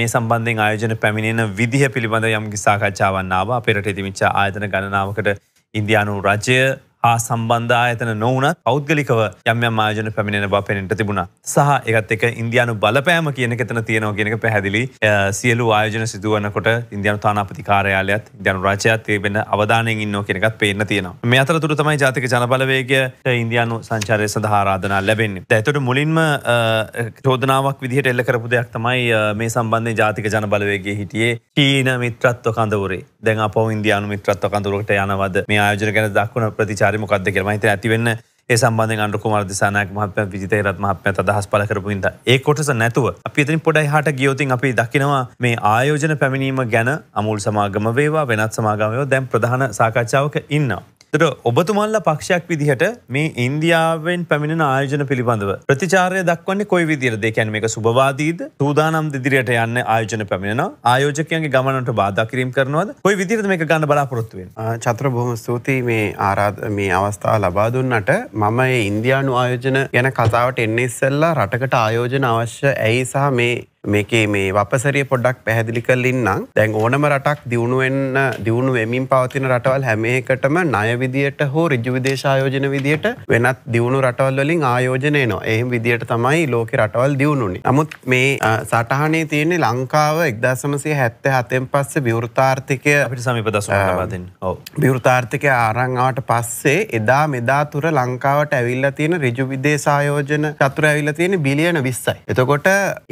මේ සම්බන්ධෙන් ආයෝජන පැමිණෙන විදිහ පිළිබඳ යම් කිසාකච්ඡාවන්නාව අපිරට ඉතිමිච්ච ආයතන ගණනාවකට ඉන්දයානු රජය හා සම්බන්ධා ඇතන නොවනත් පෞද්ගලිකව යම්ය මාජන පැමිණෙන බ පෙනට තිබුණ සහ එකත් එක ඉන්දයානු බලපෑම කියන එතන තියෙනව කියෙනක පැහැදිලි සියලු ආයෝජන සිදුවනකොට ඉන්දයානු තානාපති කාරයාලයත් ඉදයනු රාජයත්තේ වෙන අවධානයෙන් ඉන්න කෙනකත් පේන්න තියෙනවා මේ අතර තුර තමයි ජාතික ජනබලවේග ඉන්දයානු සංචාරය සඳහාරාධනා ලැබෙන්නේ ඇතට මුලින්ම චෝදනාවක් විදිහට එල්ල කරපු දෙයක් තමයි මේ සම්බන්ධය ජාතික ජනබලවේගේ හිටියේ චීන මිත්‍රත්ව කඳවරේ දැන් අප ඉන්දයානු මිත්‍රත්ව කඳුරට යනවද මේ ආයෝජන ගැන දක්වුණ ප්‍රතිචාර කාරමකක්ද කියල මහිත ඇතිවෙන්න ඒ සම්බන්ධ අන්ඩුකු මර්දිසානයක් මහත්ම විජිත රත්මහත්ම අදහස් පල කරපුින්ට ඒ කොටස නැතුව අපි එතින් පොඩයි හට ගියෝතින් අපි දකිනවා මේ ආයෝජන පැමිණීම ගැන අමුල් සමාගම වේවා වෙනත් සමාගමයෝ දැම් ප්‍රධාන සාකච්ඡාවක ඉන්නවා. තර ඔබතුමල්ල පක්ෂයක් විදිහට මේ ඉන්දියාවෙන් පැමිණෙන ආයෝජන පිළිබඳව ප්‍රතිචාරය දක්වන්නේ කොයි විදිර දෙකැන මේ සුභවාදීද සූදානම් දිදිරියට යන්න ආයෝජන පැමිණෙන ආයෝජකයන්ගේ ගමනට බාධකිරීම් කරනවද කොයි විදිරද මේ ගන්න බලාපොරොත්තුවෙන් චත්‍ර බොහම ස්තුතියි මේ ආරාධ මේ අවස්ථාව ලබා දුන්නට මම ඉන්දයානු ආයෝජන ගැන කතාවට එන්නේ ඉස්සල්ලා රටකට ආයෝජන අවශ්‍ය ඇයි සහ මේ මේකේ මේ වපසරිය පොඩ්ඩක් පැහැදිලි කල්ලින්නම් දැන් ඕනම රටක් දියුණුවෙන්න දියුණු වෙමින් පවතින රටවල් හැමේකටම ණය විදියට හෝ ඍජු විදේශායෝජන විදියට වෙනත් දියුණු රටවල් වලින් ආයෝජනය එනවා. එහෙම විදියට තමයි ලෝකේ රටවල් දියුණුනේ. නමුත් මේ සටහනේ තියෙන්නේ ලංකාව 1977න් පස්සේ විවෘතාර්ථිකය අපිට සමීප දශකයක් බාදින්. ඔව්. විවෘතාර්ථිකය ආරං ආවට පස්සේ එදා මෙදා තුර ලංකාවට ඇවිල්ලා තියෙන ඍජු විදේශායෝජන චතුර ඇවිල්ලා තියෙන බිලියන 20යි. එතකොට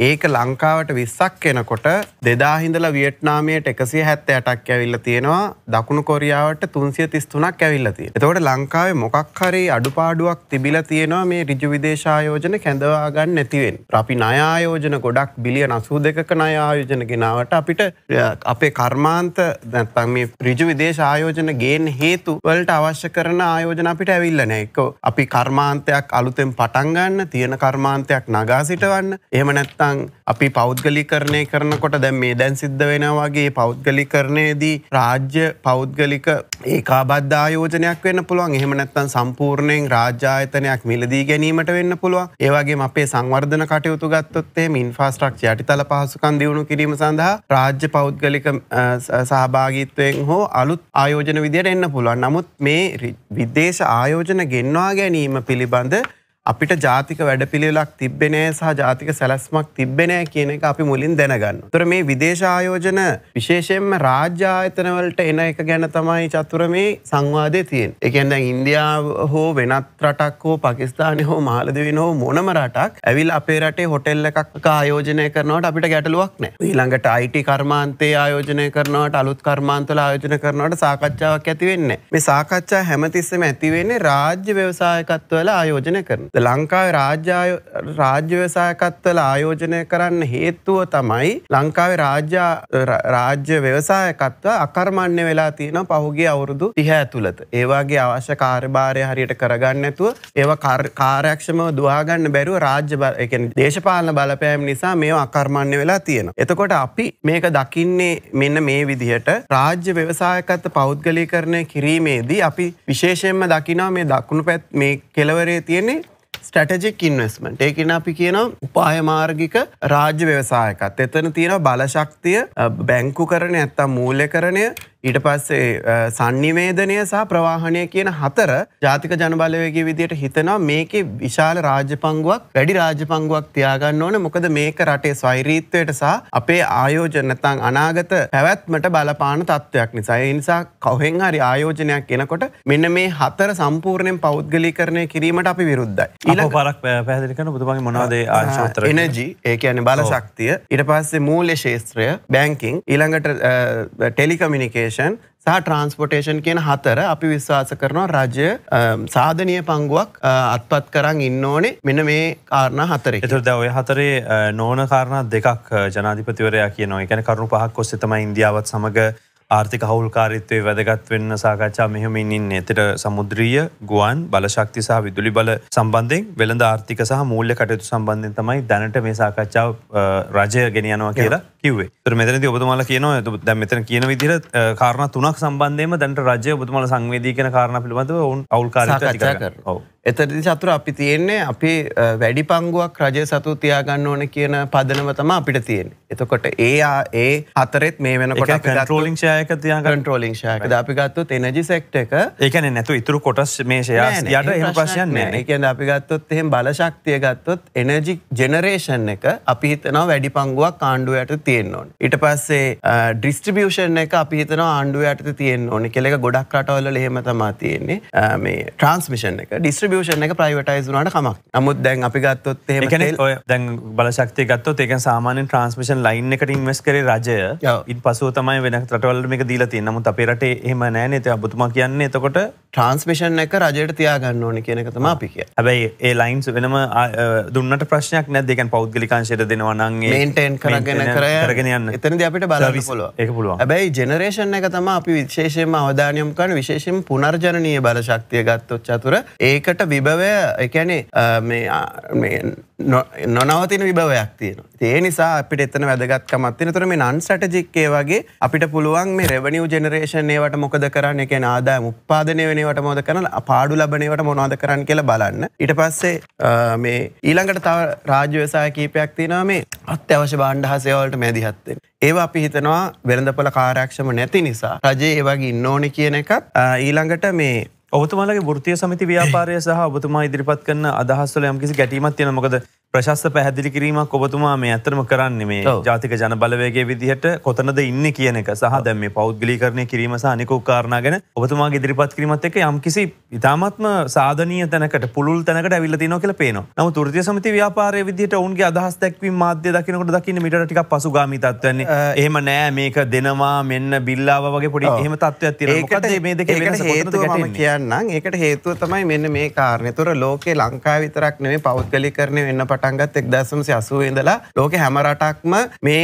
ඒක ලංකාව ලංකාවට විස්සක් එනකොට දෙදාහිඳල වියට්නාමයට එකසිය හැත්ත ඇටක් ඇවිල්ල තියෙනවා දකුණු කොරියාවට තුන්සිය තිස්තුනක් ඇවිල්ලති. එතකොට ලංකාවේ මොකක් හරි අඩුපාඩුවක් තිබිල තියෙනවා මේ රිජු විදේශායෝජන කැඳවාගන්න නැතිවෙන්. අපි නයායෝජන ගොඩක් බිලිය නසූ දෙක නයායෝජන ගෙනාවට අපිට අපේ කර්මාන්ත දැත්තන් මේ රිජු විදේශ ආයෝජන ගේන් හේතු වලට අවශ්‍ය කරන ආයෝජන අපිට ඇවිල්ලන එක අපි කර්මාන්තයක් අලුතෙන් පටන්ගන්න තියෙන කර්මාන්තයක් නගා සිටවන්න එහම නැත්තං අපි පෞද්ගලි කරණය කරනකොට දැන් මේ දැන් සිද්ධ වෙනවාගේ පෞද්ගලි කරණයේදී රාජ්‍ය පෞද්ගලික ඒකාබද්ධායෝජනයක් වෙන්න පුළුවන් එහෙම නැත්තන් සම්පූර්ණයෙන් රාජ්‍යායතනයක් මිලදී ගැනීමට වෙන්න පුළුවන් ඒවගේ අපේ සංවර්ධන කටයුතු ගත්තොත්තේ මින් ෆාස්ට්‍රක්ෂ යටි තල පහසුකන් දියුණු කිරීම සඳහා රාජ්‍ය පෞද්ගලික සහභාගිත්වයෙන් හෝ අලුත් ආයෝජන විදියට එන්න පුළුවන් නමුත් මේ විදේශ ආයෝජන ගෙන්වා ගැනීම පිළිබඳ අපිට ජාතික වැඩපිළිවෙලක් තිබෙනෑ සහ ජාතික සැලස්මක් තිබෙනෑ කියන එක අපි මුලින් දැනගන්න. තොර මේ විදේශආයෝජන විශේෂයෙන්ම රාජ්‍යායතනවලට එන එක ගැන තමයි චතුර මේ සංවාදය තියෙන්. එකැඳ ඉන්දියාව හෝ වෙනත් රටක් හෝ පකිස්ානය හෝ මාලදවෙන හෝ මොනම රටක් ඇවිල් අපේ රටේ හොටෙල්ල එකක් ආයෝජනය කරනවට අපිට ගැටලුවක් නෑ. ඊළඟට අයිටි කර්මාන්තේ ආයෝජනය කරනවට අලුත් කර්මාන්තල ආයෝජන කරනවට සාකච්ඡාවක් ඇතිවෙන්න. මේ සාකච්ඡා හැමතිස්සම ඇතිවෙන්නේ රාජ්‍ය ව්‍යවසායකත්වල ආයෝජන කරන. ලංකාවේ රාජ්‍ය රාජ්‍යවසායකත්වල ආයෝජනය කරන්න හේතුව තමයි ලංකාවේ රාජ්‍ය රාජ්‍ය ව්‍යවසායකත්ව අකර්මණ්‍ය වෙලා තියෙන පහුගේ අවුරුදු තිහ ඇතුළත. ඒවාගේ අවශ්‍ය කාර්භාරය හරියට කරගන්න ඇතුව ඒව කාරයක්ක්ෂමව දවාගන්න බැරුව රාජ්‍ය එකෙන් දේශපාලන බලපෑම් නිසා මේ අකර්මණ්‍ය වෙලා තියෙන. එතකොට අපි මේක දකින්නේ මෙන්න මේ විදිහට රාජ්‍ය ව්‍යවසායකත්ත පෞද්ගලි කරණය කිරීමේදී අපි විශේෂයෙන්ම දකිනා මේ දක්ුණු පැත් මේ කෙලවරේ තියෙන්නේ ස්ටටජික් ඉන්වස්මට ඒකන අපි කියන උපායමාර්ගික රාජ්‍ය ව්‍යවසායකත් එතන තියෙන බලශක්තිය බැංකු කරන ඇත්තම් මූලය කරණය ඊට පස්සේ සංනිවේදනය සහ ප්‍රවාහණය කියන හතර ජාතික ජනබලවයගේ විදියට හිතනවා මේක විශාල රාජපංගුවක් වැඩි රාජපංගුවක් තියාගන්න ඕන මොකද මේක රටේ ස්වෛරීත්වයට සහ අපේ ආයෝජනතන් අනාගත පැවැත්මට බලපාන තත්ත්වයක් නිසා නිසා කවහෙන් හරි ආයෝජනයක් එනකොට මෙන්න මේ හතර සම්පූර්ණයෙන් පෞද්ගලි කරණය කිරීමට අපි විරුද්ධයි ඊල පරක් පැදිලිකන බුදුමගේ මොනාදේ ආශෝතර එනජී ඒක යන බලශක්තිය ඉට පස්සේ මූල්‍ය ශේත්‍රය බැංකින් ඊළඟට ටෙලිකමිනිකේ ට්‍රාන්ස්පෝටේෂන් සහ ට්‍රන්ස්පොටේෂන් කියන හතර අපි විශ්වාස කරනවා රජය සාධනය පංගුවක් අත්පත් කරන්න ඉන්න ඕනේ මෙන මේ කාරණ හතර එතුරද ඔය හතරේ නෝන කාරණ දෙකක් ජනාධිපතිවරයා කියන එකන කරුණු පහක් ඔස්සතම ඉන්දියාවත් සමඟ ආර්ථික හවුල්කාරිත්වය වැදගත් වෙන්න සාකච්ඡා මෙහමින් ඉන්න එතට සමුද්‍රීය ගුවන් බලශක්ති සහ විදුලි බල සම්බන්ධෙන් වෙළඳ ආර්ථික සහ මූල්‍ය කටයුතු සම්බන්ධෙන් තමයි දැනට මේ සාකච්ඡාව රජය ගෙනයනවා කියලා කිවේ තර මෙතනති ඔබතුමාල කියනවා දැ මෙතන කියන විදිර කාරණ තුනක් සම්බන්ධයම දැන්ට රජය ඔබතුමාල සංවේදී කියන කාරණ පිළිබඳව ඔවුන් අවුල්කාර එතරදි සතුර අපි තියෙන්නේ අපි වැඩි පංගුවක් රජය සතු තියාගන්න ඕන කියන පදනව තම අපිට තියෙන. එතකොට ඒ ඒ හතරෙත් මේ වෙනකොට රෝලිං ෂයක තිය කටරෝලිං ෂයක අපි ගත්තුත් එනජි සෙක්ට එක ඒකන නැතු ඉතුරු කොටස් මේ ෂයා යට එම ප්‍රශයන් නෑ කියන්න අපි ගත්තොත් එහෙම බලශක්තිය ගත්තොත් එනජි ජෙනරේෂන් එක අපි හිතනවා වැඩි පංගුවක් කාණ්ඩුව යට තිය තියෙන් ඕන. ඉට පස්සේ ඩිස්ට්‍රිියෂන් එක අපිහිතන ආණ්ඩුව යටත තියෙන් ඕන කෙලෙක ගොඩක් රටවල්ල හෙමතමා තියෙන්නේ මේ ට්‍රන්ස්මිෂන් එක ඩිස්ට්‍රිියෂන් එක ප්‍රයිවටයිස් වනට කමක් නමුත් දැන් අපි ගත්තොත් ඔය දැන් බලශක්තිය ගත්තොත් ඒක සාමානෙන් ට්‍රන්ස්මිෂන් ලයින් එකට ඉන්වස් කර රජය ඉන් පසු තමයි වෙන රටවල්ල මේ දීලා තිය නමුත් අපේරට එහම නෑන එත අබතුමා කියන්නේ එතකොට ට්‍රන්ස්මිෂන් එක රජයට තියාගන්න ඕනි කියනකතම අපි කිය ඇබයි ඒ ලයින්ස් වෙනම දුන්නට ප්‍රශ්නයක් නැදකන් පෞද්ගලිකාංශයට දෙනවනන්ගේ ටන් කරගෙන කරය කරගෙනයන්න එතනද අපිට බල පුළුව ඇබයි ජනරේෂණ එක තම අපි විශේෂයම අවධානයම් කන විශේෂෙන් පුනර්ජනය බලශක්තිය ගත්තොත් චතුර ඒකට විභවය එකැනේ නොනවතින විභවයක් තියෙන ඒ නිසා අපිට එතන වැදගත්කමත්තින තුර මේ නන් සටජික්කේ වගේ අපිට පුළුවන් මේ රෙවනිියව ජෙනරේෂණයවට මොකද කරන්න එක ආදා උපාදනය වෙනවට මොද කරන පාඩු ලබනවට මොනවාද කරන්න කියලා බලන්න ඉට පස්සේ මේ ඊළඟට තව රාජ්‍යවසාය කීපයක් තිනා මේ අත්‍යවශ බාණ්ඩහසේවලට මැදිහත්තෙන්. ඒ අපි හිතනවා වෙළඳපල කාරක්ෂම නැති නිසා රජයේ ඒවගේ ඉන්න ඕනි කියන එකත් ඊළඟට මේ ඔබතුමාලගේ ෘතිය සමති ව්‍යාපාරය සහ ඔබතුමා ඉදිරිපත් කන්න අදහස්වල යම්කිසි ගැටීමත් තියෙන මොකද ප්‍රශස්ත පැහැදිලි කිරීමක් ඔබතුමා මේ ඇතරම කරන්න මේ ජාතික ජන බලවේගේ විදිහට කොතනද ඉන්න කියන එක සහ දැම් මේ පෞද්ගලි කරණය කිරීම සහනිකු කාරණ ගැන ඔබතුමා ඉදිරිපත් කිරීමත් එක යම් කිසි ඉතාමත්ම සාධනය තැනකට පුළුල් තැනකට ඇවිල්ල තිනො කියල පේන නම තුෘතිය සමති ව්‍යාපාරය විදිට ඔවන්ගේ අදහස් දැක්වීම මාධ්‍ය දකිනකොට දකින්න මිට ටික් පසුගාමි තත්වන්නේ එහෙම නෑ මේක දෙනවා මෙන්න බිල්ලාව වගේ පොඩි එහෙම තත්ත්ව ඇති ඒකට හේතු කියන්න ඒකට හේතුව තමයි මෙන්න මේ කාරණය තුර ලෝකේ ලංකා විතරක් නෙේ පෞද්ගලි කරණය වෙන්න පට පටන්ගත් එක්දසමසි අසුව ඉඳලා ලෝක හැමරටක්ම මේ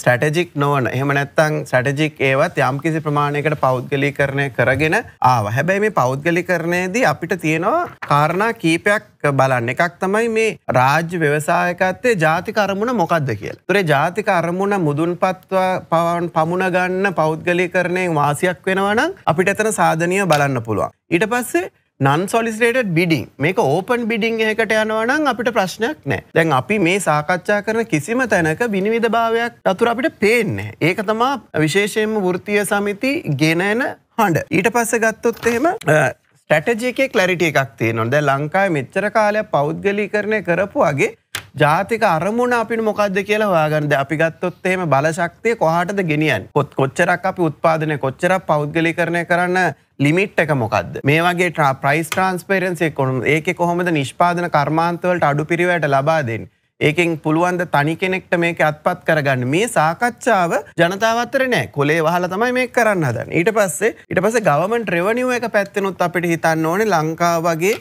ස්ටටජික් නෝන එහමනැත්තං සටජික් ඒවත් යම් කිසි ප්‍රමාණයකට පෞද්ගලි කරණය කරගෙන ආව හැබැයි මේ පෞද්ගලි කරණයදී අපිට තියෙනවා කාරණා කීපයක් බලන්න එකක් තමයි මේ රාජ්‍ය ව්‍යවසායකත්තේ ජාතික අරමුණ මොකක්ද කියල. තුරේ ජාතික අරමුණ මුදුන් පත්ව පවන් පමුණ ගන්න පෞද්ගලි කරණය වාසියක් වෙනවනම් අපිට එතන සාධනය බලන්න පුළුවන්. ඊට පස්සේ නන්සොලිස්ටේට බිඩිං මේක ඕපන් බිඩිං එකට යනවනම් අපිට ප්‍රශ්නයක් නෑ දැන් අපි මේ සාකච්ඡා කරන කිසිම තැනක විනිවිධ භාවයක් අතුර අපිට පේන්නේ. ඒක තමා විශේෂයෙන්ම වෘතිය සමිති ගෙන එන හඬ. ඊට පස්ස ගත්තොත් එහෙම ටජිකේ කලරිට එකක් තියෙනවා දැ ලංකායි මෙච්චර කාලයක් පෞද්ගලි කරණය කරපු වගේ ජාතික අරමුණ අපිට මොකක්ද කියලා හොයාගන්නද අපි ගත්තොත් එහෙම බලශක්තිය කොහටද ගෙනියන් පොත් කොච්චරක් අපි උත්පාදනය කොච්චර පෞද්ගලි කරණය කරන්න ලිමිට් එක මොකක්ද මේ වගේ ට්‍රා ප්‍රයිස් ට්‍රන්ස්පේරන්සේ කොනුම් ඒක කොහොමද නිෂ්පාදන කර්මාන්තවලට අඩු පිරිවයට ලබාදෙන්. ඒකෙන් පුළුවන්ද තනි කෙනෙක්ට මේක අත්පත් කරගන්න මේ සාකච්ඡාව ජනතාවත්තර නෑ කොලේ වහල තමයි මේ කරන්න හදන්න ඊට පස්සේ ඉට පස ගවමන් ්‍රවනිුව එක පැත්තනුත් අපිට හිතන්න ඕන ලංකා වගේ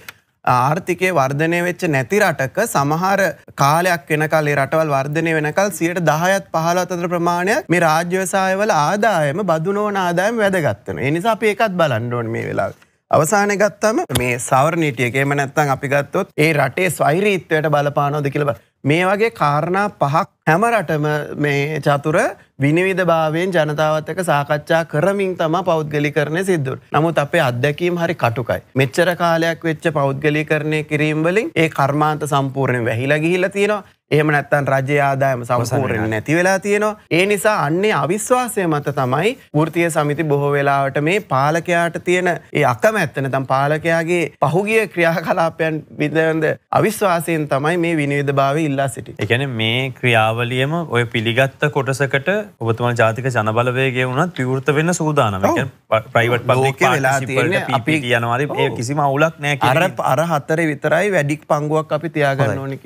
ආර්ථිකය වර්ධනය වෙච්ච නැති රටක සමහර කාලයක් වෙනකල් ඒ රටවල් වර්ධනය වෙනකල් සියයට දහයත් පහලත් අතර ප්‍රමාණයක් මේ රාජ්‍යවසායවල ආදායම බදුනෝන ආදායම වැදගත්තන. එනිසා අපි ඒකත් බලන්ඩෝන් මේ වෙලා. අවසාන ගත්තම මේ සවරණීටියකේම නැත්තන් අපි ගත්තොත් ඒ රටේ ස්වෛරීත්වයට බලපානෝද කියලබට මේ වගේ කාරණා පහක් හැමරටම මේ චතුර විනිවිධ භාවයෙන් ජනතාවත් එක සාකච්ඡා කරමින් තම පෞද්ගලි කරණය සිද්දුර. නමුත් අපේ අත්දැකීම් හරි කටුකයි. මෙච්චර කාලයක් වෙච්ච පෞද්ගලි කරණය කිරීම්වලින් ඒ කර්මාන්ත සම්පූර්ණය වැහිලා ගිහිල තියෙනවා එහම නැත්තන් රජ ආදායම සවසරෙන් නැති වෙලා තියෙනවා. ඒ නිසා අන්නේ අවිශ්වාසය මත තමයි ෘතිය සමිති බොහෝ වෙලාවට මේ පාලකයාට තියෙන ඒ අකමැත්තන තම් පාලකයාගේ පහුගිය ක්‍රියා කලාපයන් විදඳ අවිශ්වාසයෙන් තමයි මේ විනිවිධ භාව ඉල්ලා සිටි. එකන මේ ක්‍රියාවලියම ඔය පිළිගත්ත කොටසකට ඔබතුමා ජාතික ජනබලවේගේ වුණ තිවෘත වෙන්න සූදානම ප්‍රයිවට් අපි කියනවාරි කිසිම අවුලක් නෑ අර අර හතර විතරයි වැඩික් පංගුවක් අපි තියාගන්න ඕනි කියල.